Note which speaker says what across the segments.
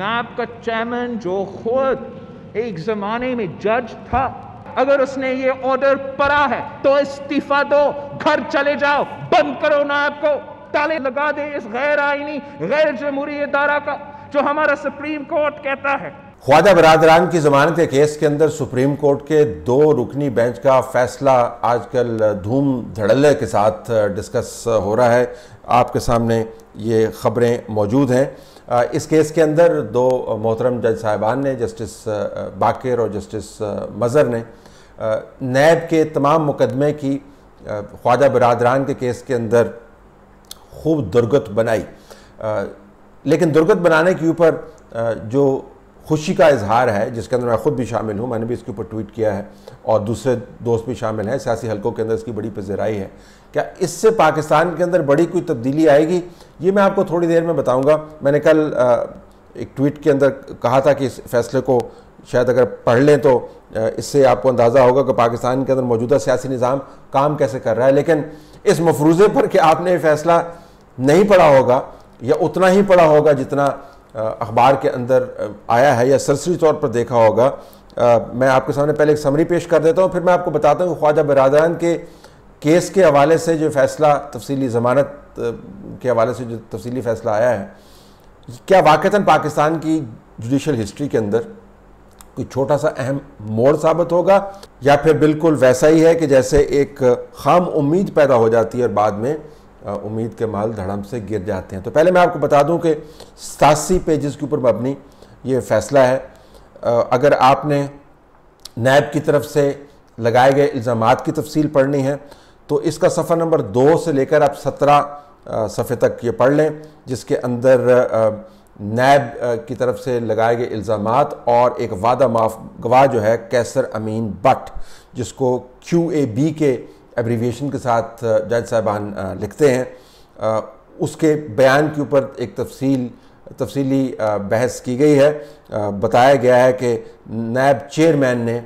Speaker 1: नाब का चेयरमैन जो खुद एक ज़माने में जज था अगर उसने ये ऑर्डर पड़ा है तो इस्तीफा दो घर चले जाओ बंद करो ना आपको ताले लगा दे इस गैर आईनी गैर जमहूरी इदारा का जो हमारा सुप्रीम कोर्ट कहता है ख्वाजा बरदरान की जमानत के केस के अंदर सुप्रीम कोर्ट के दो रुकनी बेंच का फैसला आजकल धूम धड़ल्ले के साथ डिस्कस हो रहा है आपके सामने ये खबरें मौजूद हैं इस केस के अंदर दो मोहतरम जज साहिबान ने जस्टिस बाकर और जस्टिस मज़र ने नैब के तमाम मुकदमे की ख्वाजा बरदरान के केस के अंदर खूब दुर्गत बनाई लेकिन दुर्गत बनाने के ऊपर जो खुशी का इजहार है जिसके अंदर मैं खुद भी शामिल हूँ मैंने भी इसके ऊपर ट्वीट किया है और दूसरे दोस्त भी शामिल हैं सियासी हलकों के अंदर इसकी बड़ी पजराई है क्या इससे पाकिस्तान के अंदर बड़ी कोई तब्दीली आएगी ये मैं आपको थोड़ी देर में बताऊँगा मैंने कल एक ट्वीट के अंदर कहा था कि इस फैसले को शायद अगर पढ़ लें तो इससे आपको अंदाज़ा होगा कि पाकिस्तान के अंदर मौजूदा सियासी निज़ाम काम कैसे कर रहा है लेकिन इस मफरूज़े पर कि आपने फैसला नहीं पढ़ा होगा या उतना ही पढ़ा होगा जितना अखबार के अंदर आया है या सरसरी तौर पर देखा होगा आ, मैं आपके सामने पहले एक समरी पेश कर देता हूँ फिर मैं आपको बताता हूँ ख्वाजा बरदरान के केस के हवाले से जो फैसला तफसीली ज़मानत के हवाले से जो तफसीली फ़ैसला आया है क्या वाक़ता पाकिस्तान की जुडिशल हिस्ट्री के अंदर कोई छोटा सा अहम मोड़ साबित होगा या फिर बिल्कुल वैसा ही है कि जैसे एक खाम उम्मीद पैदा हो जाती है और बाद में उम्मीद के माल धड़म से गिर जाते हैं तो पहले मैं आपको बता दूं कि सतासी पेजेस के ऊपर मबनी ये फैसला है अगर आपने नैब की तरफ से लगाए गए इल्ज़ाम की तफसील पढ़नी है तो इसका सफ़र नंबर दो से लेकर आप सत्रह सफ़े तक ये पढ़ लें जिसके अंदर नैब की तरफ से लगाए गए इल्ज़ाम और एक वादा माफ गवाह जो है कैसर अमीन बट जिसको क्यू ए बी के एब्रीविएशन के साथ जज साहबान लिखते हैं उसके बयान के ऊपर एक तफसील तफसीली बहस की गई है बताया गया है कि नायब चेयरमैन ने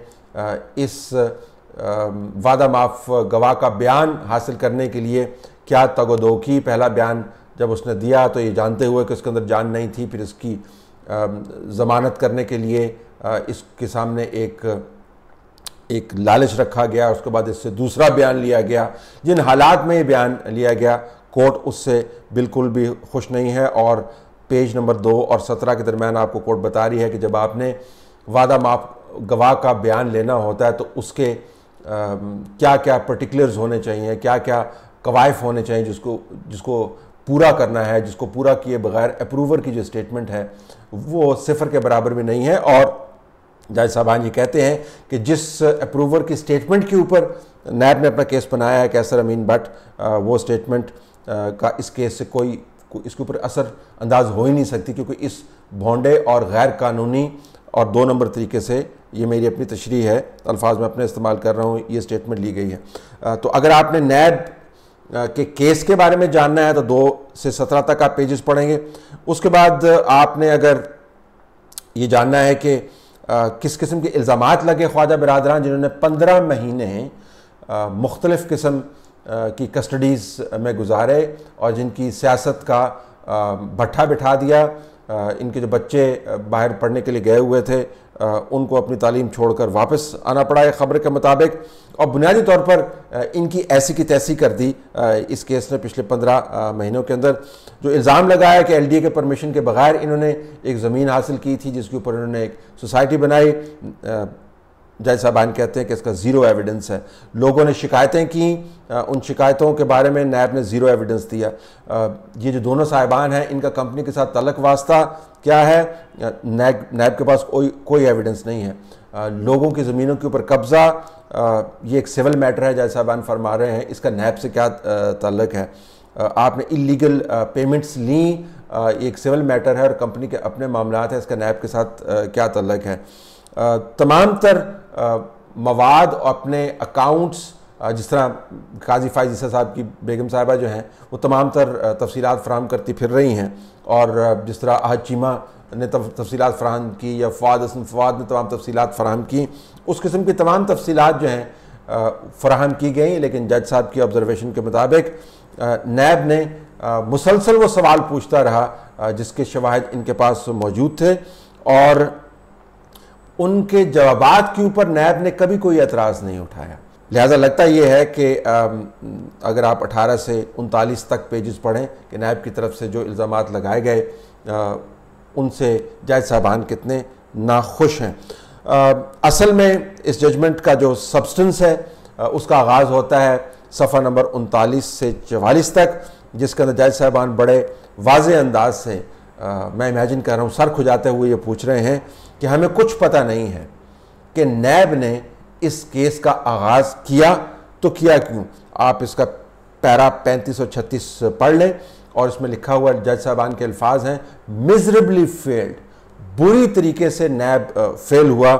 Speaker 1: इस वादा माफ गवाह का बयान हासिल करने के लिए क्या तगोदो की पहला बयान जब उसने दिया तो ये जानते हुए कि उसके अंदर जान नहीं थी फिर इसकी ज़मानत करने के लिए इसके सामने एक एक लालच रखा गया उसके बाद इससे दूसरा बयान लिया गया जिन हालात में ये बयान लिया गया कोर्ट उससे बिल्कुल भी खुश नहीं है और पेज नंबर दो और सत्रह के दरमियान आपको कोर्ट बता रही है कि जब आपने वादा माफ गवाह का बयान लेना होता है तो उसके आ, क्या क्या पर्टिकुलर्स होने चाहिए क्या क्या कवायफ होने चाहिए जिसको जिसको पूरा करना है जिसको पूरा किए बगैर अप्रूवर की जो स्टेटमेंट है वो सिफर के बराबर भी नहीं है और जज साहबान जी कहते हैं कि जिस अप्रूवर की स्टेटमेंट के ऊपर नैब ने अपना केस बनाया है कैसर अमीन भट वो स्टेटमेंट का इस केस से कोई इसके ऊपर असर अंदाज हो ही नहीं सकती क्योंकि इस भोंडे और गैर कानूनी और दो नंबर तरीके से ये मेरी अपनी तशरी है अल्फाज में अपने इस्तेमाल कर रहा हूँ ये स्टेटमेंट ली गई है तो अगर आपने नैब के केस के बारे में जानना है तो दो से सत्रह तक आप पेजेस पढ़ेंगे उसके बाद आपने अगर ये जानना है कि आ, किस किस्म के इल्ज़ाम लगे ख्वाजा बरदरान जिन्होंने पंद्रह महीने मुख्तलफ़ किस्म की कस्टडीज़ में गुजारे और जिनकी सियासत का भट्ठा बिठा दिया इनके जो बच्चे बाहर पढ़ने के लिए गए हुए थे उनको अपनी तालीम छोड़कर वापस आना पड़ा है ख़बर के मुताबिक और बुनियादी तौर पर इनकी ऐसी की तैसी कर दी इस केस ने पिछले पंद्रह महीनों के अंदर जो इल्ज़ाम लगाया कि एलडीए के परमिशन के बगैर इन्होंने एक ज़मीन हासिल की थी जिसके ऊपर इन्होंने एक सोसाइटी बनाई जज साहबान कहते हैं कि इसका ज़ीरो एविडेंस है लोगों ने शिकायतें की उन शिकायतों के बारे में नैब ने ज़ीरो एविडेंस दिया ये जो दोनों साहिबान हैं इनका कंपनी के साथ तलक वास्ता क्या है नैब नैब के पास कोई कोई एविडेंस नहीं है लोगों की ज़मीनों के ऊपर कब्ज़ा ये एक सिविल मैटर है जज साहबान फरमा रहे हैं इसका नैब से क्या तलक है आपने इलीगल पेमेंट्स ली ये एक सिविल मैटर है और कंपनी के अपने मामला हैं इसका नैब के साथ क्या तलक है तमाम तर मवाद अपने अकाउंट्स जिस तरह काजी फायजीसा साहब की बेगम साहिबा जो हैं वो तमाम तर तफसीत फ्राहम करती फिर रही हैं और जिस तरह अहद चीमा ने तफसीत फ्राहम की या फवाद हसन फवाद ने तमाम तफसीत फ्राहम की उस किस्म की तमाम तफसीत जो हैं फ्राहम की गई लेकिन जज साहब की ऑब्ज़रवेशन के मुताबिक नैब ने मुसलसल वो सवाल पूछता रहा जिसके शवाहद इनके पास मौजूद थे और उनके जवाब के ऊपर नैब ने कभी कोई एतराज़ नहीं उठाया लिहाजा लगता यह है कि अगर आप 18 से उनतालीस तक पेजेस पढ़ें कि नायब की तरफ से जो इल्ज़ाम लगाए गए उनसे जायज साहबान कितने नाखुश हैं असल में इस जजमेंट का जो सब्सटेंस है आ, उसका आगाज़ होता है सफ़ा नंबर उनतालीस से चवालीस तक जिसके अंदर जायज साहबान बड़े वाज अंदाज से आ, मैं इमेजिन कर रहा हूँ सर खुजाते हुए ये पूछ रहे हैं कि हमें कुछ पता नहीं है कि नैब ने इस केस का आगाज़ किया तो किया क्यों आप इसका पैरा 35 और 36 पढ़ लें और इसमें लिखा हुआ जज साहबान के अल्फाज हैं मिजरेबली फेल्ड बुरी तरीके से नैब फेल हुआ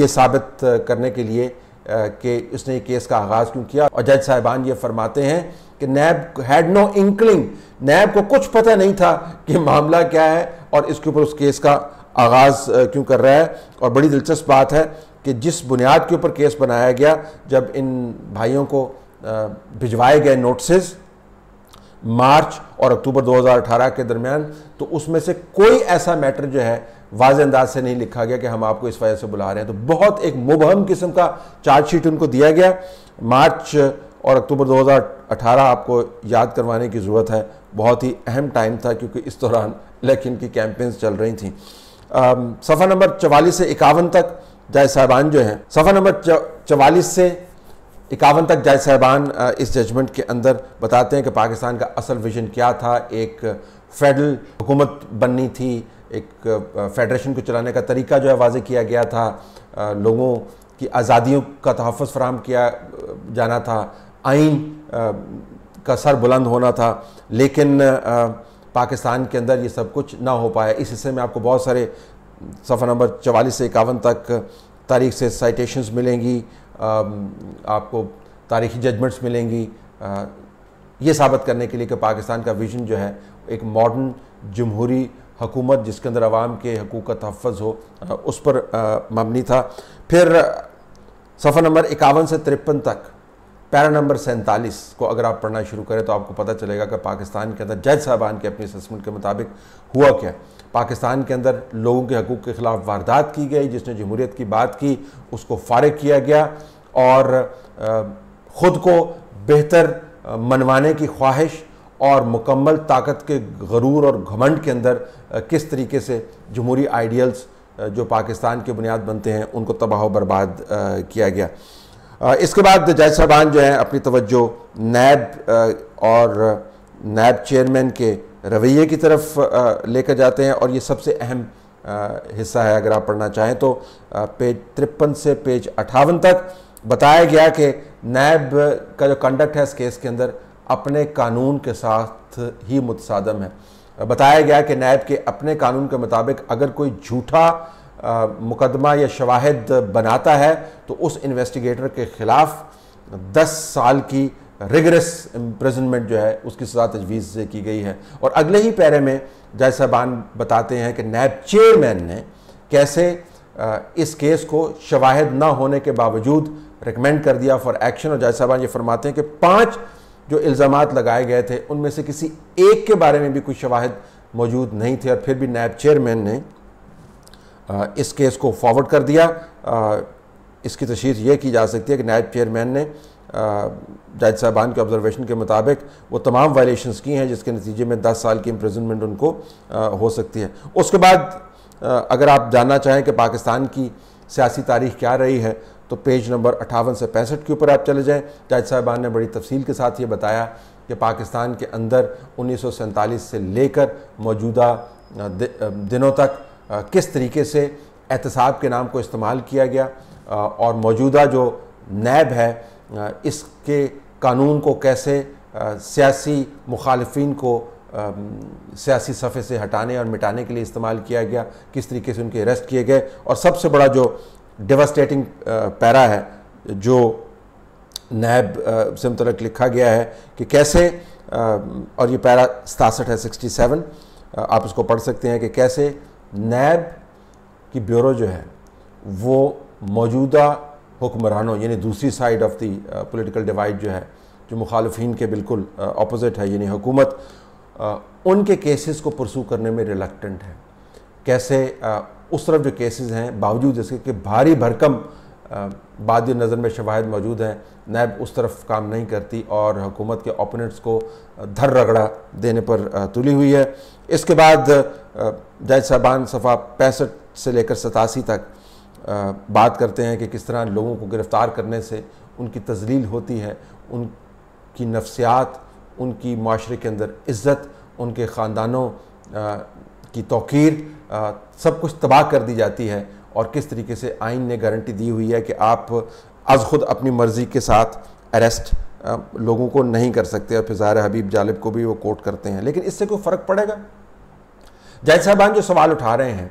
Speaker 1: ये साबित करने के लिए कि उसने केस का आगाज़ क्यों किया और जज साहबान ये फरमाते हैं कि NAB had no inkling NAB को कुछ पता नहीं था कि मामला क्या है और इसके ऊपर उस केस का आगाज़ क्यों कर रहा है और बड़ी दिलचस्प बात है कि जिस बुनियाद के ऊपर केस बनाया गया जब इन भाइयों को भिजवाए गए नोटिस मार्च और अक्टूबर 2018 के दरमियान तो उसमें से कोई ऐसा मैटर जो है वाज अंदाज से नहीं लिखा गया कि हम आपको इस वजह से बुला रहे हैं तो बहुत एक मुबहम किस्म का चार्जशीट उनको दिया गया मार्च और अक्टूबर 2018 आपको याद करवाने की ज़रूरत है बहुत ही अहम टाइम था क्योंकि इस दौरान इलेक्शन की कैंपेन्स चल रही थी सफ़ा नंबर चवालीस से इक्यावन तक जाय साहबान जो हैं सफ़ा नंबर चवालीस से इक्यावन तक जाय साहबान इस जजमेंट के अंदर बताते हैं कि पाकिस्तान का असल विजन क्या था एक फेडरल हुकूमत बननी थी एक फेडरेशन को चलाने का तरीका जो है वाजे किया गया था लोगों की आज़ादियों का तहफ़ फ्राहम किया जाना था आइन का सर बुलंद होना था लेकिन आ, पाकिस्तान के अंदर ये सब कुछ ना हो पाया इस हिस्से में आपको बहुत सारे सफ़र नंबर चवालीस से इक्यावन तक तारीख से साइटेशंस मिलेंगी आपको तारीखी जजमेंट्स मिलेंगी ये साबित करने के लिए कि पाकिस्तान का विजन जो है एक मॉडर्न जमहूरी हकूमत जिसके अंदर आवाम के हकूक़ का तहफ़ हो उस पर मबनी था फिर सफ़र नंबर इक्यावन से तिरपन तक पैरा नंबर सैंतालीस को अगर आप पढ़ना शुरू करें तो आपको पता चलेगा कि पाकिस्तान के अंदर जज साहबान के अपने असमेंट के मुताबिक हुआ क्या पाकिस्तान के अंदर लोगों के हकूक़ के ख़िलाफ़ वारदात की गई जिसने जमहूरीत की बात की उसको फारग किया गया और ख़ुद को बेहतर मनवाने की ख्वाहिश और मुकम्मल ताकत के गरूर और घमंड के अंदर किस तरीके से जमहूरी आइडियल्स जो पाकिस्तान के बुनियाद बनते हैं उनको तबाह बर्बाद किया गया इसके बाद साहबान जो हैं अपनी तवज्जो नैब और नैब चेयरमैन के रवैये की तरफ लेकर जाते हैं और ये सबसे अहम हिस्सा है अगर आप पढ़ना चाहें तो पेज तिरपन से पेज अट्ठावन तक बताया गया कि नैब का जो कंडक्ट है इस केस के अंदर अपने कानून के साथ ही मुतसादम है बताया गया कि नैब के अपने कानून के मुताबिक अगर कोई झूठा मुकदमा या शवाहद बनाता है तो उस इन्वेस्टिगेटर के ख़िलाफ़ दस साल की रिगरस इम्प्रजनमेंट जो है उसकी सजा तजवीज़ की गई है और अगले ही पैरे में जय साहबान बताते हैं कि नैब चेयरमैन ने कैसे इस केस को शवाहद ना होने के बावजूद रिकमेंड कर दिया फॉर एक्शन और जय साहबान ये फरमाते हैं कि पाँच जो इल्ज़ाम लगाए गए थे उनमें से किसी एक के बारे में भी कोई शवाहद मौजूद नहीं थे और फिर भी नैब चेयरमैन ने इस केस को फॉरवर्ड कर दिया इसकी तशीर यह की जा सकती है कि नायब चेयरमैन ने जज साहबान के ऑब्जर्वेशन के मुताबिक वो तमाम वायलेशंस की हैं जिसके नतीजे में 10 साल की इम्प्रजनमेंट उनको हो सकती है उसके बाद अगर आप जानना चाहें कि पाकिस्तान की सियासी तारीख क्या रही है तो पेज नंबर अठावन से पैंसठ के ऊपर आप चले जाएँ जज साहबान ने बड़ी तफसील के साथ ये बताया कि पाकिस्तान के अंदर उन्नीस से लेकर मौजूदा दिनों तक किस तरीके से एहतसाब के नाम को इस्तेमाल किया गया और मौजूदा जो नैब है इसके कानून को कैसे सियासी मुखालफन को सियासी सफ़े से हटाने और मिटाने के लिए इस्तेमाल किया गया किस तरीके से उनके अरेस्ट किए गए और सबसे बड़ा जो डिवस्टेटिंग पैरा है जो नैब से मुतलक लिखा गया है कि कैसे और ये पैरा सतासठ है सिक्सटी सेवन आप इसको पढ़ सकते हैं कि कैसे नैब की ब्यूरो जो है वो मौजूदा हुक्मरानों यानी दूसरी side of the political divide जो है जो मुखालफन के बिल्कुल अपोजिट uh, है यानी हुकूमत uh, उनके केसेस को परसू करने में रिलक्टेंट है कैसे आ, uh, उस तरफ जो केसेस हैं बावजूद इसके कि भारी भरकम बाद नज़र में शवाहद मौजूद हैं नैब उस तरफ काम नहीं करती और हुकूमत के ओपोनेंट्स को धर रगड़ा देने पर तुली हुई है इसके बाद जज साहबान सफ़ा पैंसठ से लेकर सतासी तक बात करते हैं कि किस तरह लोगों को गिरफ़्तार करने से उनकी तजलील होती है उनकी नफ्सियात उनकी माशरे के अंदर इज़्ज़त उनके ख़ानदानों की तोकीर सब कुछ तबाह कर दी जाती है और किस तरीके से आइन ने गारंटी दी हुई है कि आप आज खुद अपनी मर्ज़ी के साथ अरेस्ट लोगों को नहीं कर सकते और फिर ज़ाहिर हबीब जालिब को भी वो कोर्ट करते हैं लेकिन इससे कोई फ़र्क पड़ेगा जज साहबान जो सवाल उठा रहे हैं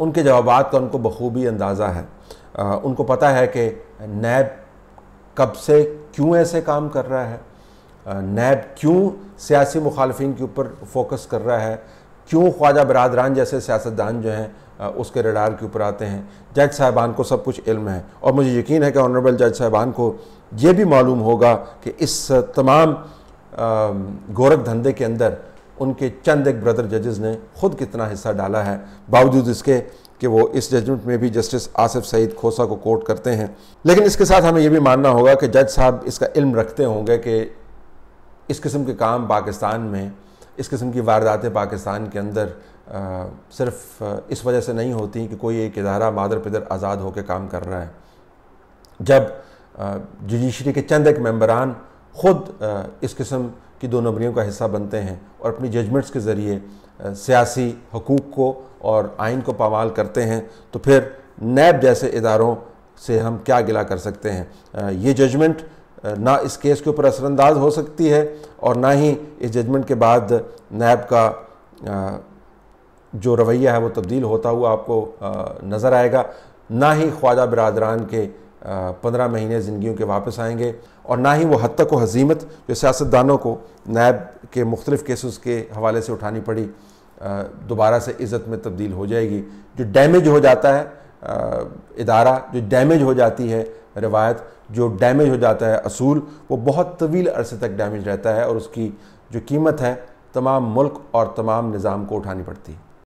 Speaker 1: उनके जवाब का उनको बखूबी अंदाज़ा है आ, उनको पता है कि नैब कब से क्यों ऐसे काम कर रहा है नैब क्यों सियासी मुखालफन के ऊपर फोकस कर रहा है क्यों ख्वाजा बरदरान जैसे सियासतदान जो हैं उसके रडार के ऊपर आते हैं जज साहबान को सब कुछ इल्म है और मुझे यकीन है कि ऑनरेबल जज साहबान को ये भी मालूम होगा कि इस तमाम गोरख धंधे के अंदर उनके चंद एक ब्रदर जजेस ने खुद कितना हिस्सा डाला है बावजूद इसके कि वो इस जजमेंट में भी जस्टिस आसिफ सईद खोसा को कोर्ट करते हैं लेकिन इसके साथ हमें यह भी मानना होगा कि जज साहब इसका इल्म रखते होंगे कि इस किस्म के काम पाकिस्तान में इस किस्म की वारदातें पाकिस्तान के अंदर आ, सिर्फ इस वजह से नहीं होती कि कोई एक इदारा मादर पिदर आज़ाद होकर काम कर रहा है जब जुडिशरी के चंद एक मेम्बरान ख़ुद इस किस्म की दो नंबरियों का हिस्सा बनते हैं और अपनी जजमेंट्स के ज़रिए सियासी हकूक़ को और आइन को पामाल करते हैं तो फिर नैब जैसे इदारों से हम क्या गिला कर सकते हैं ये जजमेंट ना इस केस के ऊपर असरानंदाज हो सकती है और ना ही इस जजमेंट के बाद नैब का जो रवैया है वो तब्दील होता हुआ आपको नज़र आएगा ना ही ख्वाजा बरदरान के पंद्रह महीने ज़िंदगी के वापस आएंगे और ना ही वो हद तक व हजीमत जो सियासतदानों को नायब के मुख्तलिफ केसेस के हवाले से उठानी पड़ी दोबारा से इज़्ज़त में तब्दील हो जाएगी जो डैमेज हो जाता है इदारा जो डैमेज हो जाती है रवायत जो डैमेज हो जाता है असूल वो बहुत तवील अरसे तक डैमेज रहता है और उसकी जो कीमत है तमाम मुल्क और तमाम निज़ाम को उठानी पड़ती है